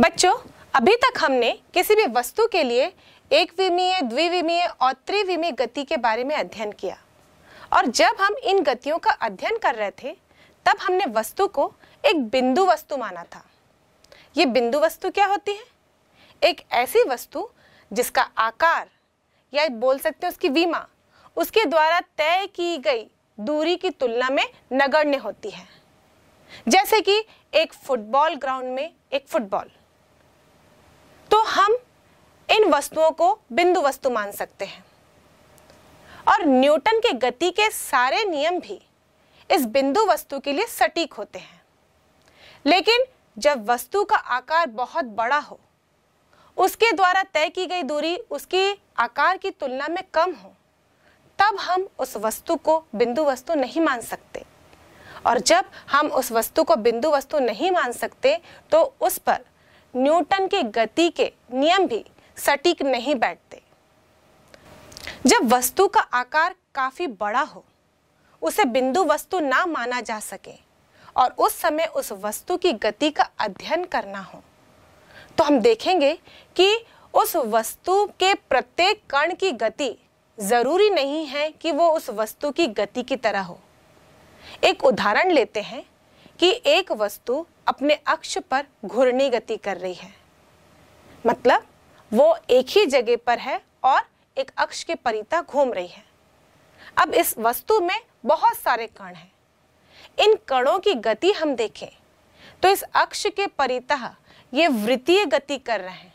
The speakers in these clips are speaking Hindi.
बच्चों अभी तक हमने किसी भी वस्तु के लिए एक विमीय द्विविमीय और त्रिविमीय गति के बारे में अध्ययन किया और जब हम इन गतियों का अध्ययन कर रहे थे तब हमने वस्तु को एक बिंदु वस्तु माना था ये बिंदु वस्तु क्या होती है एक ऐसी वस्तु जिसका आकार या बोल सकते हैं उसकी वीमा उसके द्वारा तय की गई दूरी की तुलना में नगण्य होती है जैसे कि एक फुटबॉल ग्राउंड में एक फुटबॉल तो हम इन वस्तुओं को बिंदु वस्तु मान सकते हैं और न्यूटन के गति के सारे नियम भी इस बिंदु वस्तु के लिए सटीक होते हैं लेकिन जब वस्तु का आकार बहुत बड़ा हो उसके द्वारा तय की गई दूरी उसके आकार की तुलना में कम हो तब हम उस वस्तु को बिंदु वस्तु नहीं मान सकते और जब हम उस वस्तु को बिंदु वस्तु नहीं मान सकते तो उस पर न्यूटन के गति के नियम भी सटीक नहीं बैठते जब वस्तु का आकार काफी बड़ा हो उसे बिंदु वस्तु ना माना जा सके और उस समय उस वस्तु की गति का अध्ययन करना हो तो हम देखेंगे कि उस वस्तु के प्रत्येक कण की गति जरूरी नहीं है कि वो उस वस्तु की गति की तरह हो एक उदाहरण लेते हैं कि एक वस्तु अपने अक्ष पर घूर्णी गति कर रही है मतलब वो एक ही जगह पर है और एक अक्ष के परिता घूम रही है अब इस वस्तु में बहुत सारे कण हैं इन कणों की गति हम देखें तो इस अक्ष के परिता ये वृत्तीय गति कर रहे हैं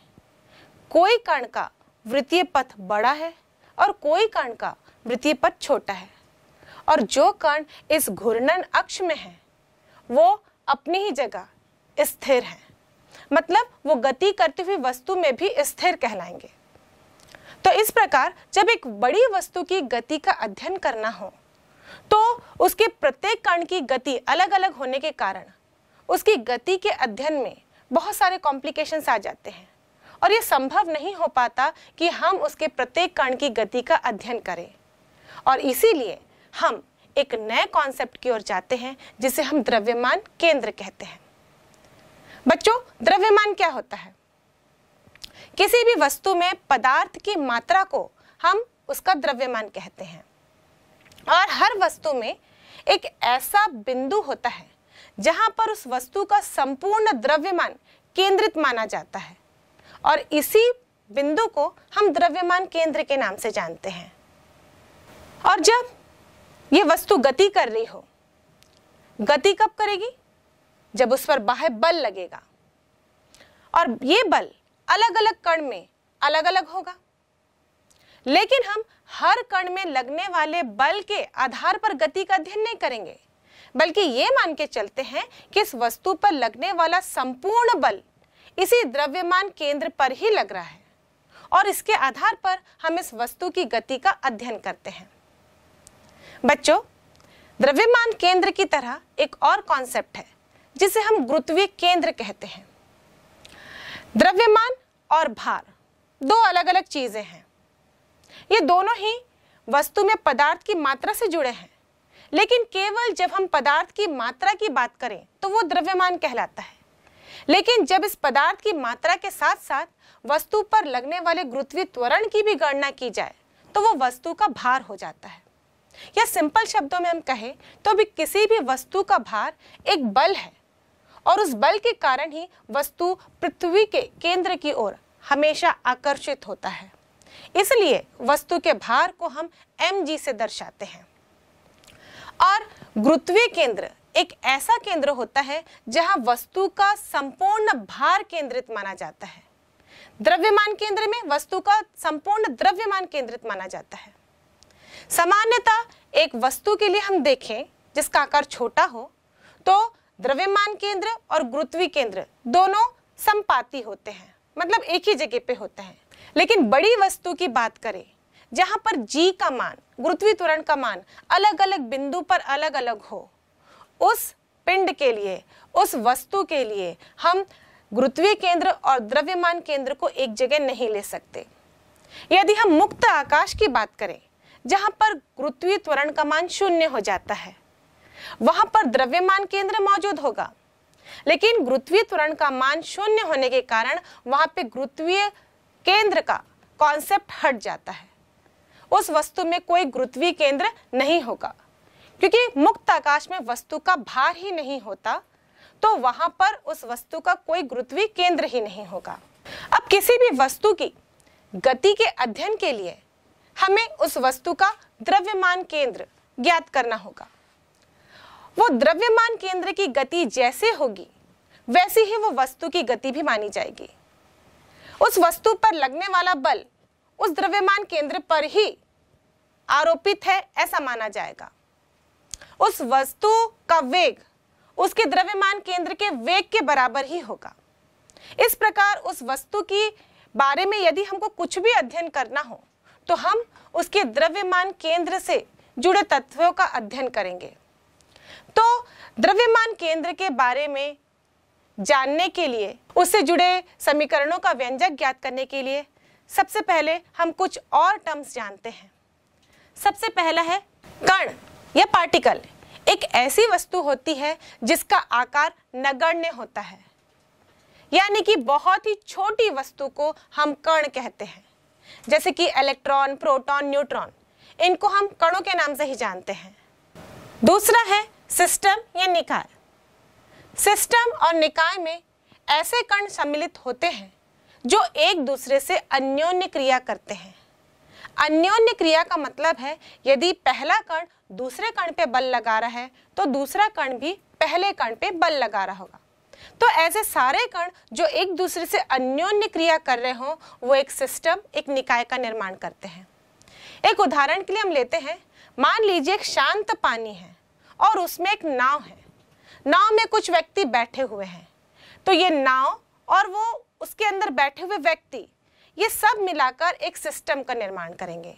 कोई कण का वृत्तीय पथ बड़ा है और कोई कण का वृत्तीय पथ छोटा है और जो कण इस घूर्णन अक्ष में है वो अपनी ही जगह स्थिर हैं मतलब वो गति करती हुई वस्तु में भी स्थिर कहलाएंगे तो इस प्रकार जब एक बड़ी वस्तु की गति का अध्ययन करना हो तो उसके प्रत्येक कण की गति अलग अलग होने के कारण उसकी गति के अध्ययन में बहुत सारे कॉम्प्लिकेशंस आ जाते हैं और ये संभव नहीं हो पाता कि हम उसके प्रत्येक कण की गति का अध्ययन करें और इसीलिए हम एक नए कॉन्सेप्ट की ओर जाते हैं जिसे हम द्रव्यमान केंद्र कहते हैं बच्चों द्रव्यमान क्या होता है किसी भी वस्तु में पदार्थ की मात्रा को हम उसका द्रव्यमान कहते हैं और हर वस्तु में एक ऐसा बिंदु होता है जहां पर उस वस्तु का संपूर्ण द्रव्यमान केंद्रित माना जाता है और इसी बिंदु को हम द्रव्यमान केंद्र के नाम से जानते हैं और जब ये वस्तु गति कर रही हो गति कब करेगी जब उस पर बाह्य बल लगेगा और ये बल अलग अलग कण में अलग अलग होगा लेकिन हम हर कण में लगने वाले बल के आधार पर गति का अध्ययन नहीं करेंगे बल्कि ये मान के चलते हैं कि इस वस्तु पर लगने वाला संपूर्ण बल इसी द्रव्यमान केंद्र पर ही लग रहा है और इसके आधार पर हम इस वस्तु की गति का अध्ययन करते हैं बच्चों द्रव्यमान केंद्र की तरह एक और कॉन्सेप्ट है जिसे हम गुरुत्वीय केंद्र कहते हैं द्रव्यमान और भार दो अलग अलग चीज़ें हैं ये दोनों ही वस्तु में पदार्थ की मात्रा से जुड़े हैं लेकिन केवल जब हम पदार्थ की मात्रा की बात करें तो वो द्रव्यमान कहलाता है लेकिन जब इस पदार्थ की मात्रा के साथ साथ वस्तु पर लगने वाले गुरुत्वीय त्वरण की भी गणना की जाए तो वो वस्तु का भार हो जाता है या सिंपल शब्दों में हम कहें तो भी किसी भी वस्तु का भार एक बल है और उस बल के कारण ही वस्तु पृथ्वी के केंद्र की ओर हमेशा आकर्षित होता है इसलिए वस्तु के भार को हम एम से दर्शाते हैं और गुरुत्वीय केंद्र एक ऐसा केंद्र होता है जहां वस्तु का संपूर्ण भार केंद्रित माना जाता है द्रव्यमान केंद्र में वस्तु का संपूर्ण द्रव्यमान केंद्रित माना जाता है सामान्यतः एक वस्तु के लिए हम देखें जिसका आकार छोटा हो तो द्रव्यमान केंद्र और गुरुत्वी केंद्र दोनों संपाती होते हैं मतलब एक ही जगह पे होते हैं लेकिन बड़ी वस्तु की बात करें जहाँ पर जी का मान गुरुत्वी त्वरण का मान अलग अलग बिंदु पर अलग अलग हो उस पिंड के लिए उस वस्तु के लिए हम गुरुत्वीय केंद्र और द्रव्यमान केंद्र को एक जगह नहीं ले सकते यदि हम मुक्त आकाश की बात करें जहां पर गुरुत्वीय त्वरण का मान शून्य हो जाता है वहां पर द्रव्यमान केंद्र मौजूद होगा लेकिन गुरुत्वीय त्वरण का मान शून्य होने के कारण वहां पे गुरुत्वीय केंद्र का कॉन्सेप्ट हट जाता है उस वस्तु में कोई गुरुत्वीय केंद्र नहीं होगा क्योंकि मुक्त आकाश में वस्तु का भार ही नहीं होता तो वहां पर उस वस्तु का कोई गुरुत्वीय केंद्र ही नहीं होगा अब किसी भी वस्तु की गति के अध्ययन के लिए हमें उस वस्तु का द्रव्यमान केंद्र ज्ञात करना होगा वो द्रव्यमान केंद्र की गति जैसे होगी वैसी ही वो वस्तु की गति भी मानी जाएगी उस वस्तु पर लगने वाला बल उस द्रव्यमान केंद्र पर ही आरोपित है ऐसा माना जाएगा उस वस्तु का वेग उसके द्रव्यमान केंद्र के वेग के बराबर ही होगा इस प्रकार उस वस्तु की बारे में यदि हमको कुछ भी अध्ययन करना हो तो हम उसके द्रव्यमान केंद्र से जुड़े तत्वों का अध्ययन करेंगे तो द्रव्यमान केंद्र के बारे में जानने के लिए उससे जुड़े समीकरणों का व्यंजक ज्ञात करने के लिए सबसे पहले हम कुछ और टर्म्स जानते हैं सबसे पहला है कण या पार्टिकल एक ऐसी वस्तु होती है जिसका आकार नगण्य होता है यानी कि बहुत ही छोटी वस्तु को हम कण कहते हैं जैसे कि इलेक्ट्रॉन प्रोटॉन न्यूट्रॉन इनको हम कणों के नाम से ही जानते हैं दूसरा है सिस्टम या निकाय सिस्टम और निकाय में ऐसे कण सम्मिलित होते हैं जो एक दूसरे से अन्योन्य क्रिया करते हैं अन्योन्य क्रिया का मतलब है यदि पहला कण दूसरे कण पे बल लगा रहा है तो दूसरा कण भी पहले कण पे बल लगा रहा होगा तो ऐसे सारे कण जो एक दूसरे से अन्योन्य क्रिया कर रहे हों वो एक सिस्टम एक निकाय का निर्माण करते हैं एक उदाहरण के लिए हम लेते हैं मान लीजिए एक शांत पानी है और उसमें एक नाव है नाव में कुछ व्यक्ति बैठे हुए हैं तो ये नाव और वो उसके अंदर बैठे हुए व्यक्ति ये सब मिलाकर एक सिस्टम का निर्माण करेंगे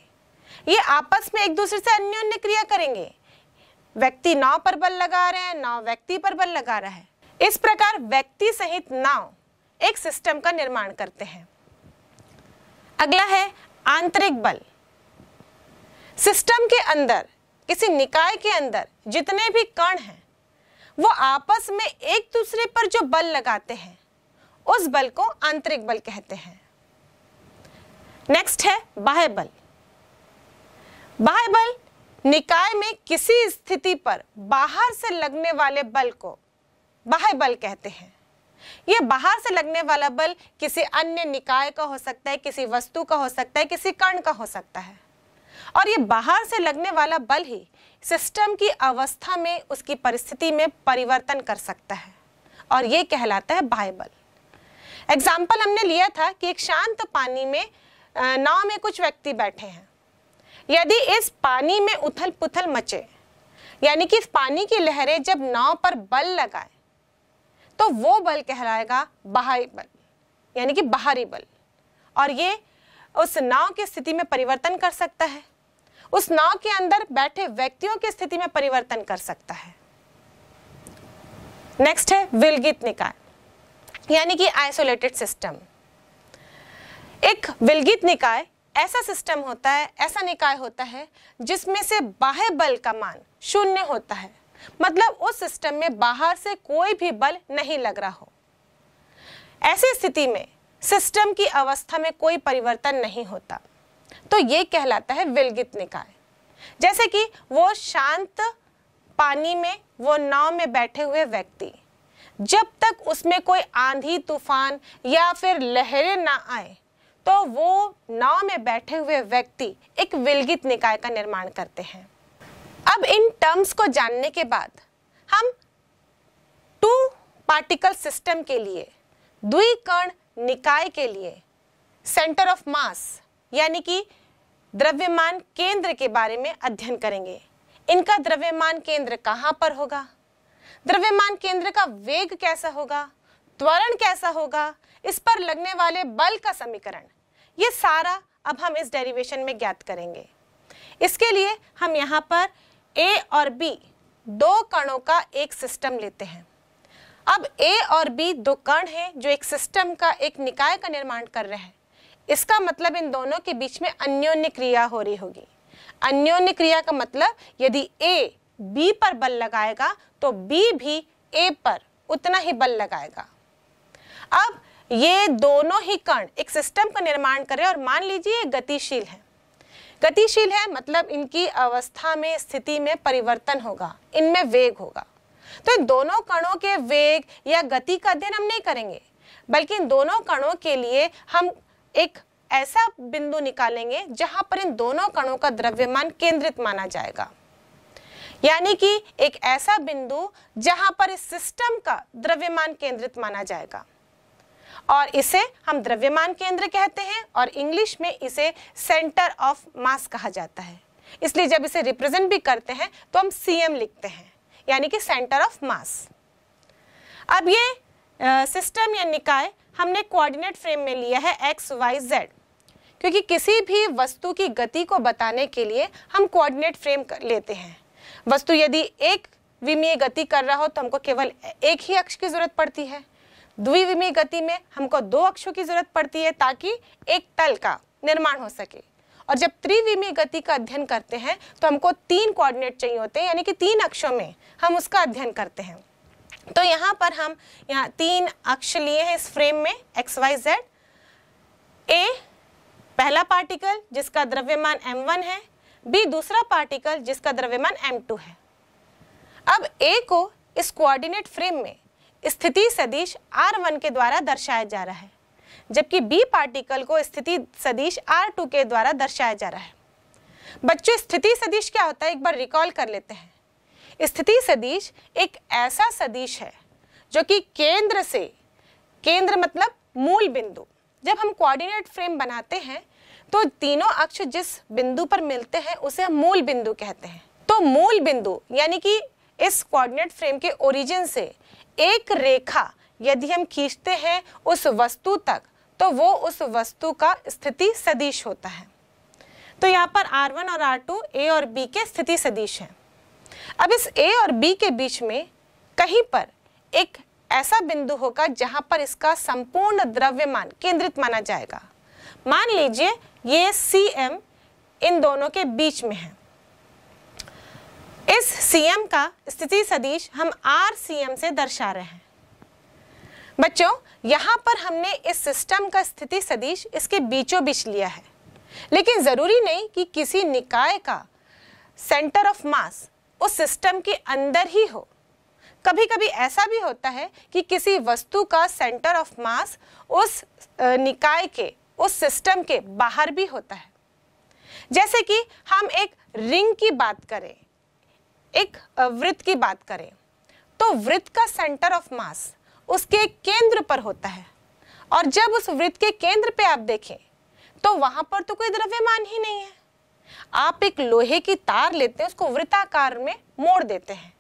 ये आपस में एक दूसरे से अन्योन्य क्रिया करेंगे व्यक्ति नाव पर बल लगा रहे हैं नाव व्यक्ति पर बल लगा रहा है इस प्रकार व्यक्ति सहित नाव एक सिस्टम का निर्माण करते हैं अगला है आंतरिक बल सिस्टम के अंदर किसी निकाय के अंदर जितने भी कण हैं वो आपस में एक दूसरे पर जो बल लगाते हैं उस बल को आंतरिक बल कहते हैं नेक्स्ट है बाह्य बल बाह्य बल निकाय में किसी स्थिति पर बाहर से लगने वाले बल को बाह्य बल कहते हैं ये बाहर से लगने वाला बल किसी अन्य निकाय का हो सकता है किसी वस्तु का हो सकता है किसी कण का हो सकता है और ये बाहर से लगने वाला बल ही सिस्टम की अवस्था में उसकी परिस्थिति में परिवर्तन कर सकता है और ये कहलाता है बाह्य बल एग्जाम्पल हमने लिया था कि एक शांत पानी में नाव में कुछ व्यक्ति बैठे हैं यदि इस पानी में उथल पुथल मचे यानी कि इस पानी की लहरें जब नाव पर बल लगाए तो वो बल कहलाएगा बाहरी बल यानी कि बाहरी बल और ये उस नाव की स्थिति में परिवर्तन कर सकता है उस नाव के अंदर बैठे व्यक्तियों की स्थिति में परिवर्तन कर सकता है नेक्स्ट है विलगित निकाय यानी कि आइसोलेटेड सिस्टम एक विलगित निकाय ऐसा सिस्टम होता है ऐसा निकाय होता है जिसमें से बाह्य बल का मान शून्य होता है मतलब उस सिस्टम में बाहर से कोई भी बल नहीं लग रहा हो ऐसी स्थिति में सिस्टम की अवस्था में कोई परिवर्तन नहीं होता तो ये कहलाता है विलगित निकाय जैसे कि वो शांत पानी में वो नाव में बैठे हुए व्यक्ति जब तक उसमें कोई आंधी तूफान या फिर लहरें ना आए तो वो नाव में बैठे हुए व्यक्ति एक विलगित निकाय का निर्माण करते हैं अब इन टर्म्स को जानने के बाद हम टू पार्टिकल सिस्टम के लिए द्विकर्ण निकाय के लिए सेंटर ऑफ मास यानी कि द्रव्यमान केंद्र के बारे में अध्ययन करेंगे इनका द्रव्यमान केंद्र कहाँ पर होगा द्रव्यमान केंद्र का वेग कैसा होगा त्वरण कैसा होगा इस पर लगने वाले बल का समीकरण ये सारा अब हम इस डेरिवेशन में ज्ञात करेंगे इसके लिए हम यहाँ पर ए और बी दो कणों का एक सिस्टम लेते हैं अब ए और बी दो कण हैं जो एक सिस्टम का एक निकाय का निर्माण कर रहे हैं इसका मतलब इन दोनों के बीच में अन्योन्य क्रिया हो रही होगी अन्योन्य क्रिया का मतलब यदि ए बी पर बल लगाएगा तो बी भी ए पर उतना ही बल लगाएगा अब ये दोनों ही कण एक सिस्टम का निर्माण करें और मान लीजिए गतिशील है गतिशील है मतलब इनकी अवस्था में स्थिति में परिवर्तन होगा इनमें वेग होगा तो इन दोनों कणों के वेग या गति का अध्ययन हम नहीं करेंगे बल्कि इन दोनों कणों के लिए हम एक ऐसा बिंदु निकालेंगे जहां पर इन दोनों कणों का द्रव्यमान केंद्रित माना जाएगा यानी कि एक ऐसा बिंदु जहां पर इस सिस्टम का द्रव्यमान केंद्रित माना जाएगा और इसे हम द्रव्यमान केंद्र कहते हैं और इंग्लिश में इसे सेंटर ऑफ मास कहा जाता है इसलिए जब इसे रिप्रेजेंट भी करते हैं तो हम सी लिखते हैं यानी कि सेंटर ऑफ मास अब ये सिस्टम या निकाय हमने कोऑर्डिनेट फ्रेम में लिया है एक्स वाई जेड क्योंकि किसी भी वस्तु की गति को बताने के लिए हम कोऑर्डिनेट फ्रेम कर लेते हैं वस्तु यदि एक विमीय गति कर रहा हो तो हमको केवल एक ही अक्ष की जरूरत पड़ती है द्विविमी गति में हमको दो अक्षों की जरूरत पड़ती है ताकि एक तल का निर्माण हो सके और जब त्रिविमी गति का अध्ययन करते हैं तो हमको तीन कोऑर्डिनेट चाहिए होते हैं यानी कि तीन अक्षों में हम उसका अध्ययन करते हैं तो यहाँ पर हम यहाँ तीन अक्ष लिए हैं इस फ्रेम में एक्स वाई जेड ए पहला पार्टिकल जिसका द्रव्यमान एम वन है बी दूसरा पार्टिकल जिसका द्रव्यमान एम टू है अब ए को इस कोऑर्डिनेट फ्रेम में स्थिति सदिश आर वन के द्वारा दर्शाया जा रहा है जबकि बी पार्टिकल को स्थिति सदिश आर टू के द्वारा दर्शाया जा रहा है बच्चों स्थिति सदिश क्या होता है एक बार रिकॉल कर लेते हैं स्थिति सदिश एक ऐसा सदिश है जो कि केंद्र से केंद्र मतलब मूल बिंदु जब हम कोऑर्डिनेट फ्रेम बनाते हैं तो तीनों अक्ष जिस बिंदु पर मिलते हैं उसे हम मूल बिंदु कहते हैं तो मूल बिंदु यानी कि इस कोऑर्डिनेट फ्रेम के ओरिजिन से एक रेखा यदि हम खींचते हैं उस वस्तु तक तो वो उस वस्तु का स्थिति सदिश होता है तो यहाँ पर R1 और R2 A और B के स्थिति सदिश हैं अब इस A और B के बीच में कहीं पर एक ऐसा बिंदु होगा जहाँ पर इसका संपूर्ण द्रव्यमान केंद्रित माना जाएगा मान लीजिए ये सी एम इन दोनों के बीच में है इस सीएम का स्थिति सदिश हम आर सीएम से दर्शा रहे हैं बच्चों यहाँ पर हमने इस सिस्टम का स्थिति सदिश इसके बीचों बीच लिया है लेकिन ज़रूरी नहीं कि किसी निकाय का सेंटर ऑफ मास उस सिस्टम के अंदर ही हो कभी कभी ऐसा भी होता है कि किसी वस्तु का सेंटर ऑफ मास उस निकाय के उस सिस्टम के बाहर भी होता है जैसे कि हम एक रिंग की बात करें एक वृत्त की बात करें तो वृत्त का सेंटर ऑफ मास उसके केंद्र पर होता है और जब उस वृत्त के केंद्र पे आप देखें तो वहां पर तो कोई द्रव्यमान ही नहीं है आप एक लोहे की तार लेते हैं उसको वृत्ताकार में मोड़ देते हैं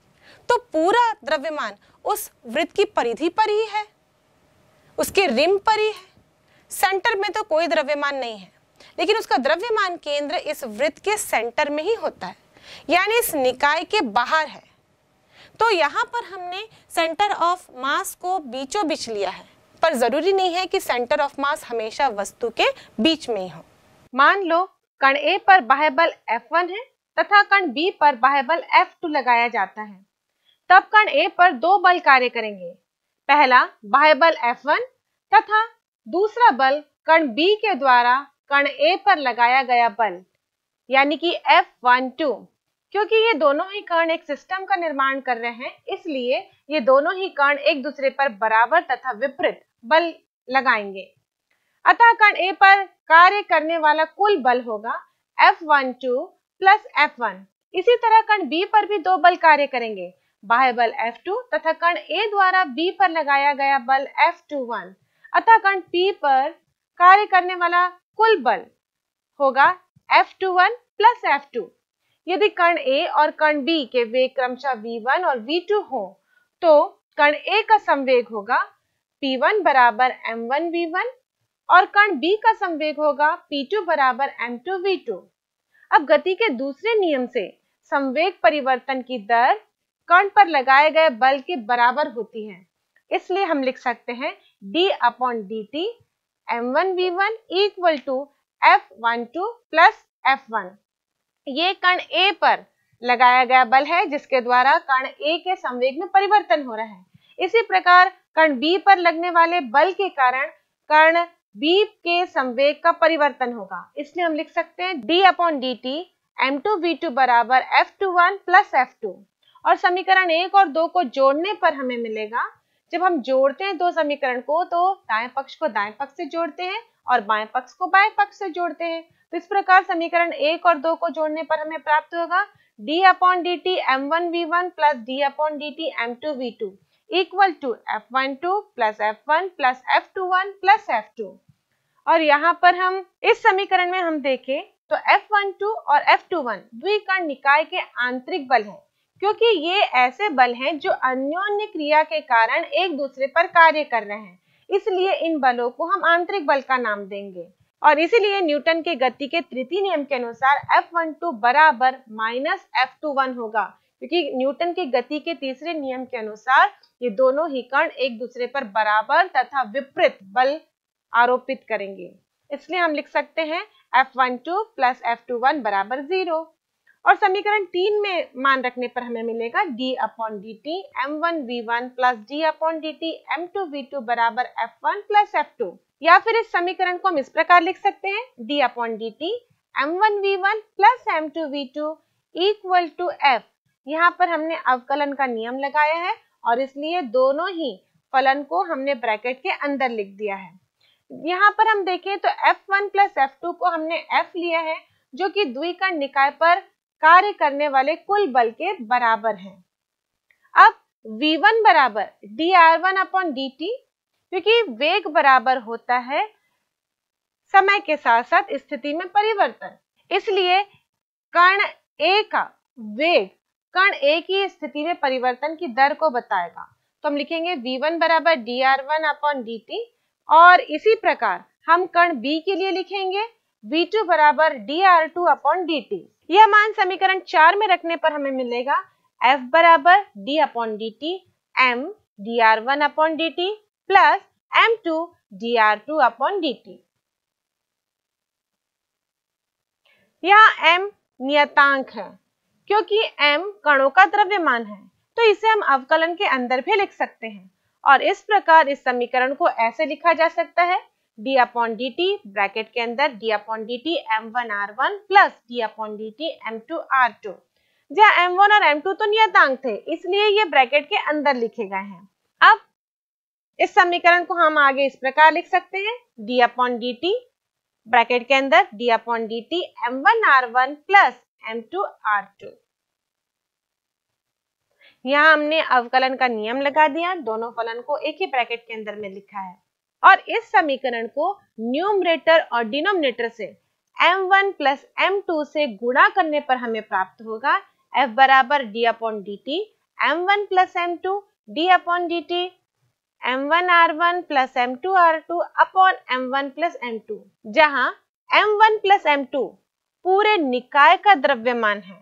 तो पूरा द्रव्यमान उस वृत्त की परिधि पर ही है उसके रिम पर ही है सेंटर में तो कोई द्रव्यमान नहीं है लेकिन उसका द्रव्यमान केंद्र इस वृत्त के सेंटर में ही होता है यानी इस निकाय के बाहर है तो यहाँ पर हमने सेंटर ऑफ मास को बीचों बीच लिया है पर जरूरी नहीं है कि सेंटर ऑफ मास हमेशा वस्तु के बीच में हो मान लो कण ए पर बाह्य बल F1 है तथा कण बी पर बाह्य बल F2 लगाया जाता है तब कण ए पर दो बल कार्य करेंगे पहला बाह्य बल F1 तथा दूसरा बल कण बी के द्वारा कण ए पर लगाया गया बल यानी कि F12 क्योंकि ये दोनों ही कर्ण एक सिस्टम का निर्माण कर रहे हैं इसलिए ये दोनों ही कर्ण एक दूसरे पर बराबर तथा विपरीत बल लगाएंगे अतः कर्ण ए पर कार्य करने वाला कुल बल होगा F one two plus F one इसी तरह कर्ण बी पर भी दो बल कार्य करेंगे बाह्य बल एफ टू तथा कर्ण ए द्वारा बी पर लगाया गया बल एफ टू वन अतः कर्ण पी पर कार्य करने वाला कुल बल होगा F two one plus F two यदि कण ए और कण बी के वेग क्रमशः वन और वी टू हो तो कण ए का संवेग होगा पी वन बराबर वी वन और कण बी का संवेग होगा पी टू बराबर वी टू अब गति के दूसरे नियम से संवेग परिवर्तन की दर कण पर लगाए गए बल के बराबर होती है इसलिए हम लिख सकते हैं d upon D T M one V one equal to F one two plus F one ये कण ए पर लगाया गया बल है जिसके द्वारा कण ए के संवेग में परिवर्तन हो रहा है इसी प्रकार कण बी पर लगने वाले बल के कारण कण बी के संवेग का परिवर्तन होगा इसलिए हम लिख सकते हैं D upon D T M two V two बराबर F two one plus F two और समीकरण एक और दो को जोड़ने पर हमें मिलेगा जब हम जोड़ते हैं दो समीकरण को तो दाएं पक्ष को दाएं पक्ष से जोड़ते हैं और बाएं पक्ष को बाएं पक्ष से जोड़ते हैं तो इस प्रकार समीकरण एक और दो को जोड़ने पर हमें प्राप्त होगा D upon D T M one V one plus D upon D T M two V two equal to F one two plus F one plus F two one plus F two और यहाँ पर हम इस समीकरण में हम देखें तो F12 और F21 द्विकर्ण निकाय के आंतरिक बल हैं क्योंकि ये ऐसे बल हैं जो अन्योन्य क्रिया के कारण एक दूसरे पर कार्य कर रहे हैं इसलिए इन बलों को हम आंतरिक बल का नाम देंगे और इसीलिए न्यूटन के गति के तृतीय नियम के अनुसार एफ वन टू बराबर माइनस एफ टू वन होगा क्योंकि न्यूटन के गति के तीसरे नियम के अनुसार ये दोनों ही कण एक दूसरे पर बराबर तथा विपरीत बल आरोपित करेंगे इसलिए हम लिख सकते हैं F one two plus F two one बराबर जीरो और समीकरण तीन में मान रखने पर हमें मिलेगा d upon D T M one V one plus D upon D T M two V two बराबर F one plus F two या फिर इस समीकरण को हम इस प्रकार लिख सकते हैं d upon D T M one V one plus M two V two equal to F यहाँ पर हमने अवकलन का नियम लगाया है और इसलिए दोनों ही फलन को हमने ब्रैकेट के अंदर लिख दिया है यहाँ पर हम देखें तो F one plus F two को हमने एफ लिया है जो कि द्विकर्ण निकाय पर कार्य करने वाले कुल बल के बराबर है अब v1 बराबर D R one upon D T क्योंकि वेग बराबर होता है समय के साथ साथ स्थिति में परिवर्तन इसलिए कण ए का वेग कण ए की स्थिति में परिवर्तन की दर को बताएगा तो हम लिखेंगे v1 वन बराबर D R one upon D T और इसी प्रकार हम कण b के लिए लिखेंगे v2 टू बराबर D R two upon D T यह मान समीकरण चार में रखने पर हमें मिलेगा f बराबर D upon D T M D R one upon D T plus m2 dr2 upon dt. यहाँ m नियतांक है क्योंकि m कणों का द्रव्यमान है तो इसे हम अवकलन के अंदर भी लिख सकते हैं और इस प्रकार इस समीकरण को ऐसे लिखा जा सकता है d upon D T bracket के अंदर d upon D T M one R one plus D upon D T M two R two जहाँ m1 और m2 तो नियतांक थे इसलिए ये ब्रैकेट के अंदर लिखे गए हैं अब इस समीकरण को हम आगे इस प्रकार लिख सकते हैं D upon D T bracket के अंदर D upon D T M one R one plus M two R two यहाँ हमने अवकलन का नियम लगा दिया दोनों फलन को एक ही ब्रैकेट के अंदर में लिखा है और इस समीकरण को न्यूमरेटर और डिनोमिनेटर से m1 वन प्लस एम से गुणा करने पर हमें प्राप्त होगा f बराबर D upon D T M one plus M two D upon D T M one R one plus M two R two upon M one plus M two जहां M one plus M two पूरे निकाय का द्रव्यमान है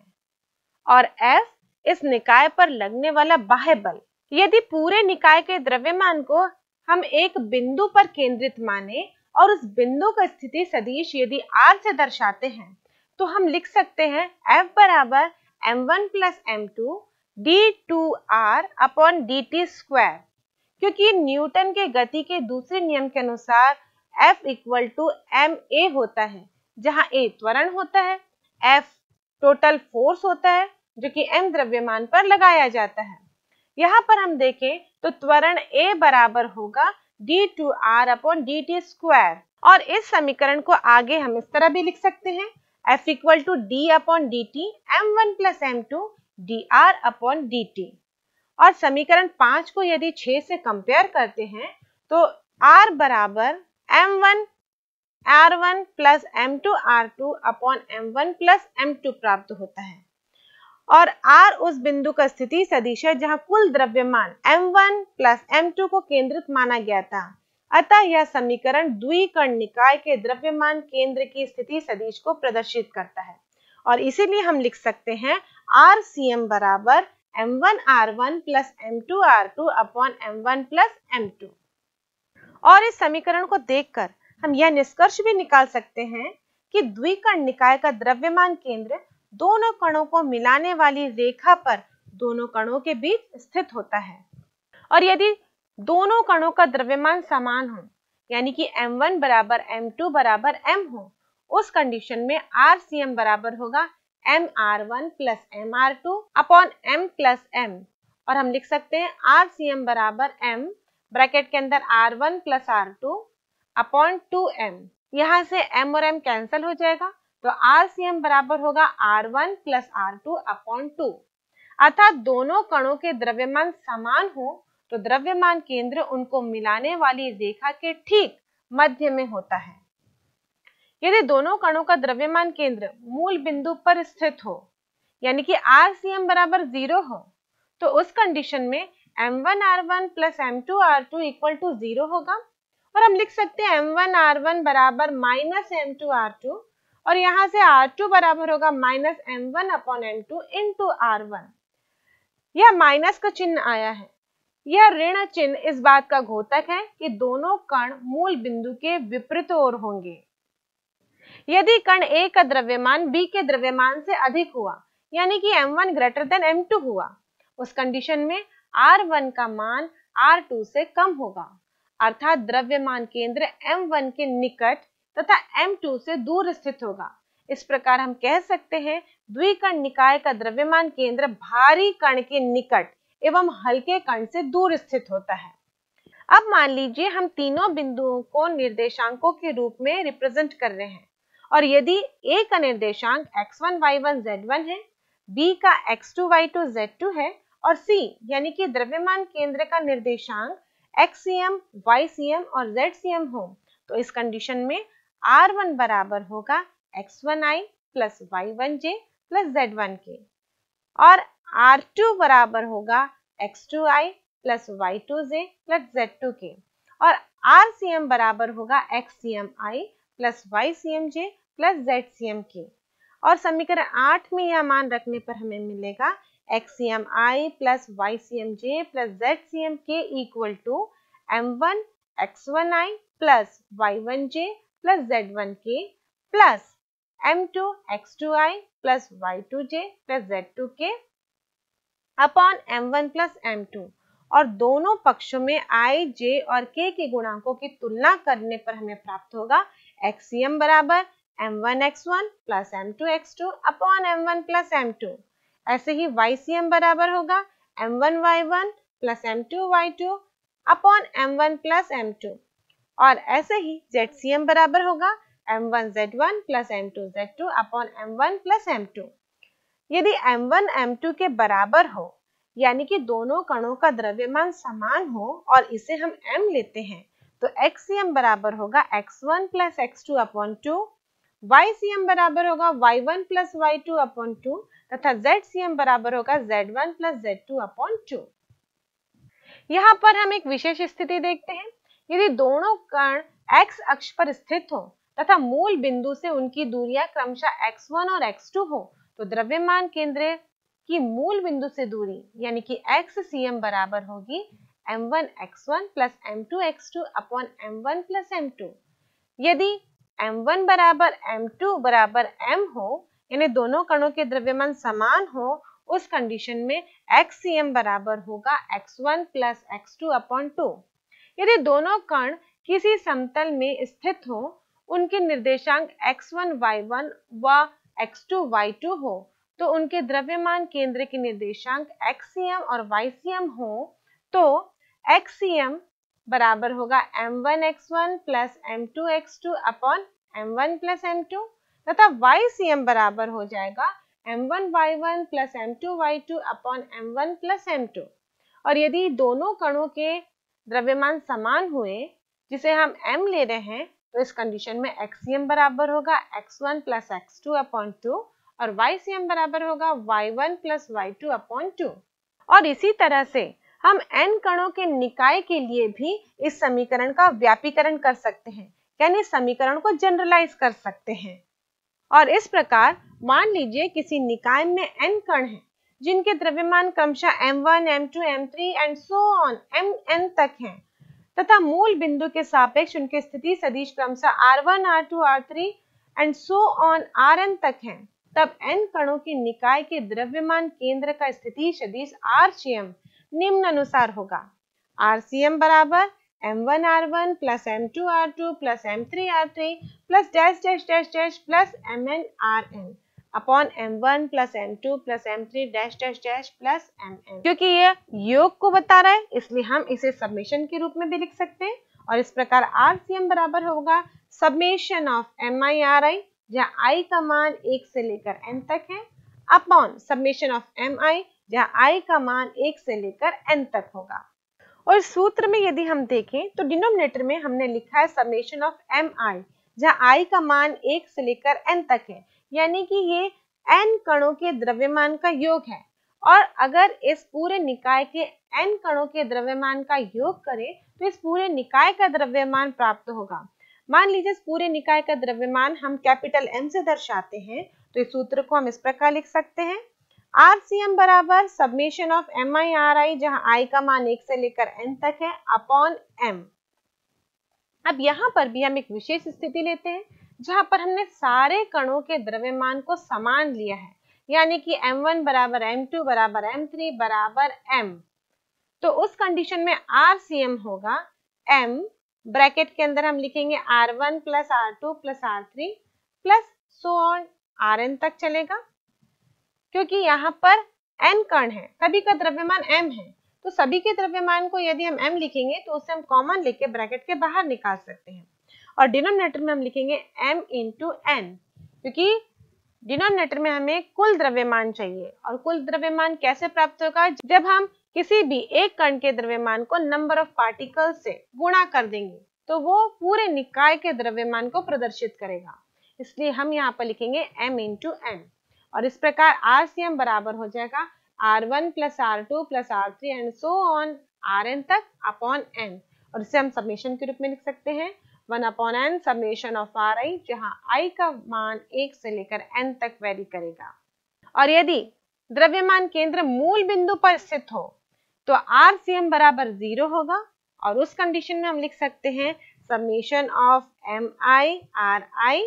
और F इस निकाय पर लगने वाला बाह्य बल यदि पूरे निकाय के द्रव्यमान को हम एक बिंदु पर केंद्रित माने और उस बिंदु का स्थिति सदिश यदि R से दर्शाते हैं तो हम लिख सकते हैं F बराबर M one plus M two D two R upon D T square क्योंकि न्यूटन के गति के दूसरे नियम के अनुसार F equal to M A होता है जहाँ ए त्वरण होता है F टोटल फोर्स होता है जो कि m द्रव्यमान पर लगाया जाता है यहाँ पर हम देखें तो त्वरण a बराबर होगा D two R upon D T square और इस समीकरण को आगे हम इस तरह भी लिख सकते हैं F equal to D upon D T M one plus M two D R upon D T और समीकरण पांच को यदि छह से कंपेयर करते हैं तो आर बराबर M one R one plus M two R two upon M one plus M two प्राप्त होता है और R उस बिंदु का स्थिति सदिश है जहां कुल द्रव्यमान m1 प्लस एम को केंद्रित माना गया था अतः यह समीकरण द्विकर्ण निकाय के द्रव्यमान केंद्र की स्थिति सदिश को प्रदर्शित करता है और इसीलिए हम लिख सकते हैं आर सी एम बराबर m1 r1 plus M two R two upon M one plus M two और इस समीकरण को देखकर हम यह निष्कर्ष भी निकाल सकते हैं कि द्विकर्ण निकाय का द्रव्यमान केंद्र दोनों कणों को मिलाने वाली रेखा पर दोनों कणों के बीच स्थित होता है और यदि दोनों कणों का द्रव्यमान समान हो यानी कि m1 बराबर m2 बराबर m हो उस कंडीशन में RCM बराबर होगा M R one plus M R two upon M plus M और हम लिख सकते हैं आर सी एम बराबर एम ब्रैकेट के अंदर R one plus R two upon two M यहाँ से एम और एम कैंसिल हो जाएगा तो आर सी एम बराबर होगा R one plus R two upon two अर्थात दोनों कणों के द्रव्यमान समान हो तो द्रव्यमान केंद्र उनको मिलाने वाली रेखा के ठीक मध्य में होता है यदि दोनों कणों का द्रव्यमान केंद्र मूल बिंदु पर स्थित हो यानी कि आर सी एम बराबर जीरो हो तो उस कंडीशन में M one R one plus M two R two equal to zero होगा और हम लिख सकते हैं एम वन आर वन बराबर minus M two R two और यहाँ से आर टू बराबर होगा minus M one upon M two into R one यह माइनस का चिन्ह आया है यह ऋण चिन्ह इस बात का घोतक है कि दोनों कण मूल बिंदु के विपरीत ओर होंगे यदि कण ए का द्रव्यमान बी के द्रव्यमान से अधिक हुआ यानी कि m1 ग्रेटर देन m2 हुआ उस कंडीशन में r1 का मान r2 से कम होगा अर्थात द्रव्यमान केंद्र m1 के निकट तथा m2 से दूर स्थित होगा इस प्रकार हम कह सकते हैं द्विकण निकाय का द्रव्यमान केंद्र भारी कण के निकट एवं हल्के कण से दूर स्थित होता है अब मान लीजिए हम तीनों बिंदुओं को निर्देशांकों के रूप में रिप्रेजेंट कर रहे हैं और यदि a का निर्देशांक x1, y1, z1 है b का x2, y2, z2 है और c यानी कि द्रव्यमान केंद्र का निर्देशांक xcm, ycm और zcm हो तो इस कंडीशन में r1 बराबर होगा x1i plus y1j plus z1k और r2 बराबर होगा x2i plus y2j plus z2k और RCM बराबर होगा XCMI plus YCMJ plus Z C M K और समीकरण आठ में यह मान रखने पर हमें मिलेगा X C M I plus Y C M J plus Z C M K equal to M one X one I plus Y one J plus Z one K plus M two X two I plus Y two J plus Z two K upon M one plus M two और दोनों पक्षों में i, j और k के गुणांकों की तुलना करने पर हमें प्राप्त होगा एक्सीएम बराबर m1 x1 plus m2 x2 upon m1 plus m2 ऐसे ही ycm बराबर होगा m1 y1 plus m2 y2 upon m1 plus m2 और ऐसे ही zcm बराबर होगा m1 z1 plus m2 z2 upon m1 plus m2 यदि m1 m2 के बराबर हो यानी कि दोनों कणों का द्रव्यमान समान हो और इसे हम m लेते हैं तो xcm बराबर होगा x1 plus x2 upon two Y C M बराबर होगा Y one plus Y two upon two तथा जेड सी एम बराबर होगा Z one plus Z two upon two यहाँ पर हम एक विशेष स्थिति देखते हैं यदि दोनों कर्ण x अक्ष पर स्थित हो तथा मूल बिंदु से उनकी दूरियां क्रमशः x1 और x2 हो तो द्रव्यमान केंद्र की मूल बिंदु से दूरी यानी कि x cm बराबर होगी m1 x1 plus m2 x2 upon m1 plus m2 यदि एम वन बराबर एम टू बराबर एम हो यानी दोनों कणों के द्रव्यमान समान हो उस कंडीशन में एक्स एम बराबर होगा X one plus X two upon two यदि दोनों कण किसी समतल में स्थित हो उनके निर्देशांक एक्स वन वाई वन व एक्स टू वाई टू हो तो उनके द्रव्यमान केंद्र के निर्देशांक एक्स एम और वाई सी एम हो तो एक्स एम बराबर होगा M one X one plus M two X two upon M one plus M two तथा वाई सी एम बराबर हो जाएगा M one Y one plus M two Y two upon M one plus M two और यदि दोनों कणों के द्रव्यमान समान हुए जिसे हम m ले रहे हैं तो इस कंडीशन में एक्सीएम बराबर होगा X one plus X two upon two और वाई सी एम बराबर होगा Y one plus Y two upon two और इसी तरह से हम n कणों के निकाय के लिए भी इस समीकरण का व्यापीकरण कर सकते हैं यानी समीकरण को जनरलाइज कर सकते हैं और इस प्रकार मान लीजिए किसी निकाय में n कण हैं जिनके द्रव्यमान क्रमशः m1, m2, m3 and so on M N तक हैं तथा मूल बिंदु के सापेक्ष उनके स्थिति सदिश क्रमशः r1, r2, r3 and so on are तक हैं तब n कणों के निकाय के द्रव्यमान केंद्र का स्थिति सदिश आर निम्न अनुसार होगा आर सी एम बराबर M one R one plus M two R two plus M three R three plus dash dash dash dash plus M N R N upon M one plus M two plus M three dash dash dash plus M N क्योंकि ये योग को बता रहा है इसलिए हम इसे सबमिशन के रूप में भी लिख सकते हैं और इस प्रकार आर सी एम बराबर होगा submission of M I R I जहाँ आई का मान एक से लेकर एन तक है upon summation of M I जहां i का मान एक से लेकर n तक होगा और सूत्र में यदि हम देखें तो डिनोमिनेटर में हमने लिखा है समेशन ऑफ एम आई जहाँ आई का मान एक से लेकर एन तक है यानी कि ये एन कणों के द्रव्यमान का योग है और अगर इस पूरे निकाय के एन कणों के द्रव्यमान का योग करें तो इस पूरे निकाय का द्रव्यमान प्राप्त होगा मान लीजिए इस पूरे निकाय का द्रव्यमान हम कैपिटल एम से दर्शाते हैं तो इस सूत्र को हम इस प्रकार लिख सकते हैं RCM बराबर summation of M I R I जहां आई का मान एक से लेकर एन तक है अपॉन एम अब यहां पर भी हम एक विशेष स्थिति लेते हैं जहां पर हमने सारे कणों के द्रव्यमान को समान लिया है यानी कि m1 बराबर m2 बराबर m3 बराबर m तो उस कंडीशन में RCM होगा m ब्रैकेट के अंदर हम लिखेंगे R1 one plus R two plus R three plus so on R N तक चलेगा क्योंकि यहाँ पर एन कण है सभी का द्रव्यमान एम है तो सभी के द्रव्यमान को यदि हम एम लिखेंगे तो उसे हम कॉमन लेके ब्रैकेट के बाहर निकाल सकते हैं और डिनोमिनेटर में हम लिखेंगे एम इंटू एन क्योंकि डिनोमिनेटर में हमें कुल द्रव्यमान चाहिए और कुल द्रव्यमान कैसे प्राप्त होगा जब हम किसी भी एक कण के द्रव्यमान को नंबर ऑफ पार्टिकल से गुणा कर देंगे तो वो पूरे निकाय के द्रव्यमान को प्रदर्शित करेगा इसलिए हम यहाँ पर लिखेंगे m इंटू एन और इस प्रकार आर सी एम बराबर हो जाएगा R one plus R two plus R three and so on R N तक अपॉन एन और इसे हम समेशन के रूप में लिख सकते हैं one upon N summation of R I जहाँ आई का मान एक से लेकर एन तक वेरी करेगा और यदि द्रव्यमान केंद्र मूल बिंदु पर स्थित हो तो आर सी एम बराबर जीरो होगा और उस कंडीशन में हम लिख सकते हैं submission of M I R I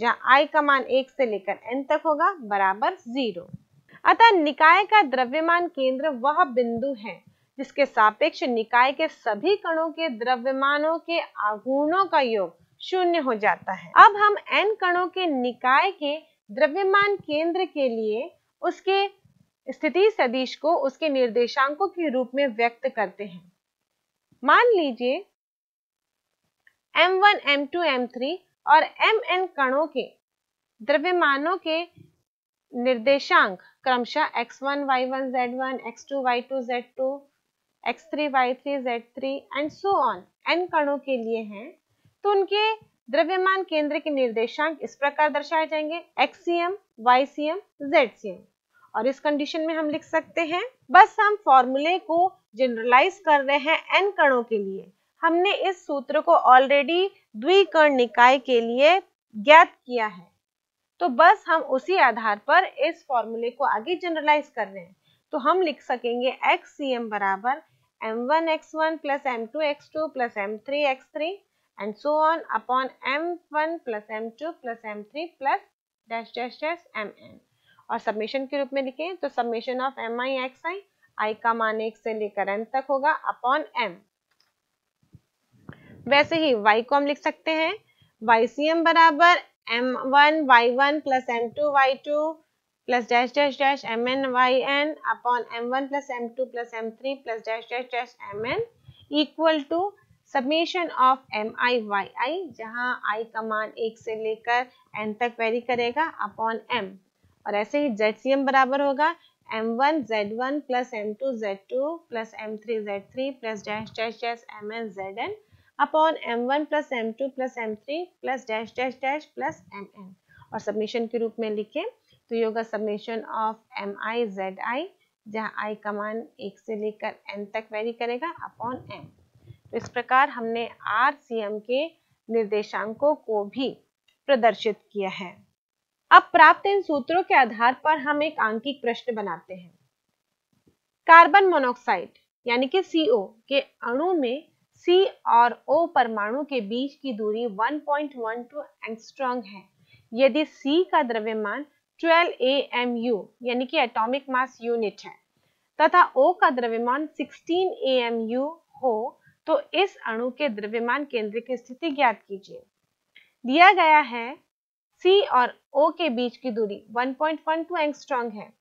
जहां i का मान एक से लेकर n तक होगा बराबर जीरो अतः निकाय का द्रव्यमान केंद्र वह बिंदु है जिसके सापेक्ष निकाय के सभी कणों के द्रव्यमानों के आघूर्णों का योग शून्य हो जाता है अब हम n कणों के निकाय के द्रव्यमान केंद्र के लिए उसके स्थिति सदिश को उसके निर्देशांकों के रूप में व्यक्त करते हैं मान लीजिए m1, m2, m3 और एम एन कणों के द्रव्यमानों के निर्देशांक क्रमशः x1, y1, z1, x2, y2, z2, x3, y3, z3 and so on an कणों के लिए हैं तो उनके द्रव्यमान केंद्र के निर्देशांक इस प्रकार दर्शाए जाएंगे एक्सीएम वाईसीएम जेडसीएम और इस कंडीशन में हम लिख सकते हैं बस हम फॉर्मूले को जनरलाइज कर रहे हैं एन कणों के लिए हमने इस सूत्र को ऑलरेडी द्विकर्ण निकाय के लिए ज्ञात किया है तो बस हम उसी आधार पर इस फॉर्मूले को आगे जनरलाइज कर रहे हैं तो हम लिख सकेंगे एक्स सी एम बराबर M one X one plus M two X two plus M three X three and so on upon M one plus M two plus M three plus dash dash dash M N और सबमिशन के रूप में लिखें तो submission of M I X I I का मान एक से लेकर एन तक होगा अपॉन एम वैसे ही y को हम लिख सकते हैं वाई सी एम बराबर M one Y one plus M two Y two plus dash dash dash M N Y N upon M one plus M two plus M three plus dash dash dash M N equal to submission of M I Y I जहाँ आई का मान एक से लेकर एन तक वेरी करेगा अपॉन एम और ऐसे ही जेड सी एम बराबर होगा M one Z one plus M two Z two plus M three Z three plus dash dash dash M N Z N upon M one plus M two plus M three plus dash dash dash plus M N और सबमिशन के रूप में लिखें तो ये होगा submission of M I Z I जहाँ आई का मान एक से लेकर एन तक वेरी करेगा अपॉन एम तो इस प्रकार हमने आर सी एम के निर्देशांकों को भी प्रदर्शित किया है अब प्राप्त इन सूत्रों के आधार पर हम एक आंकिक प्रश्न बनाते हैं कार्बन मोनोक्साइड यानी कि सीओ के अणु में सी और ओ परमाणु के बीच की दूरी 1.12 पॉइंट है यदि सी का द्रव्यमान 12 AMU यानी कि एटॉमिक मास यूनिट है तथा ओ का द्रव्यमान 16 AMU हो तो इस अणु के द्रव्यमान केंद्र की स्थिति ज्ञात कीजिए दिया गया है सी और ओ के बीच की दूरी 1.12 पॉइंट है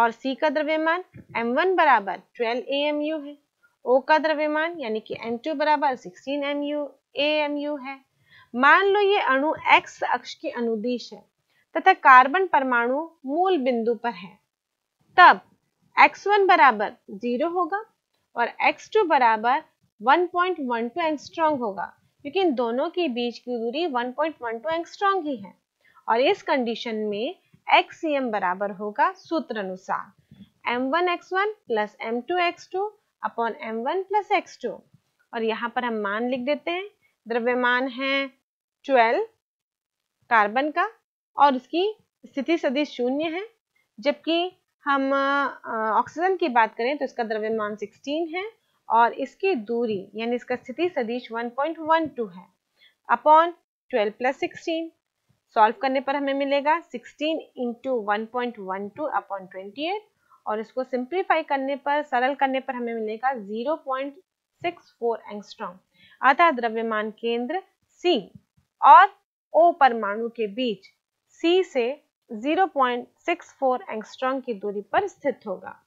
और सी का द्रव्यमान M1 बराबर 12 AMU है ओ का द्रव्यमान यानी कि एम बराबर sixteen M U A M U है मान लो ये अणु X अक्ष की अनुदिश है तथा कार्बन परमाणु मूल बिंदु पर है तब x1 बराबर जीरो होगा और x2 बराबर 1.12 पॉइंट एंगस्ट्रॉन्ग होगा क्योंकि इन दोनों के बीच की दूरी 1.12 पॉइंट एंगस्ट्रॉन्ग ही है और इस कंडीशन में एक्स बराबर होगा सूत्र अनुसार m1x1 one plus M two X two upon M one plus X two और यहाँ पर हम मान लिख देते हैं द्रव्यमान है ट्वेल्व कार्बन का और उसकी स्थिति सदी शून्य है जबकि हम ऑक्सीजन की बात करें तो इसका द्रव्यमान 16 है और इसकी दूरी यानी इसका स्थिति वन 1.12 है अपॉन 12 प्लस सिक्सटीन सॉल्व करने पर हमें मिलेगा 16 into one point upon twenty और इसको सिंप्लीफाई करने पर सरल करने पर हमें मिलेगा 0.64 पॉइंट एंगस्ट्रॉम अतः द्रव्यमान केंद्र C और O परमाणु के बीच C से 0.64 एंगस्ट्रॉन्ग की दूरी पर स्थित होगा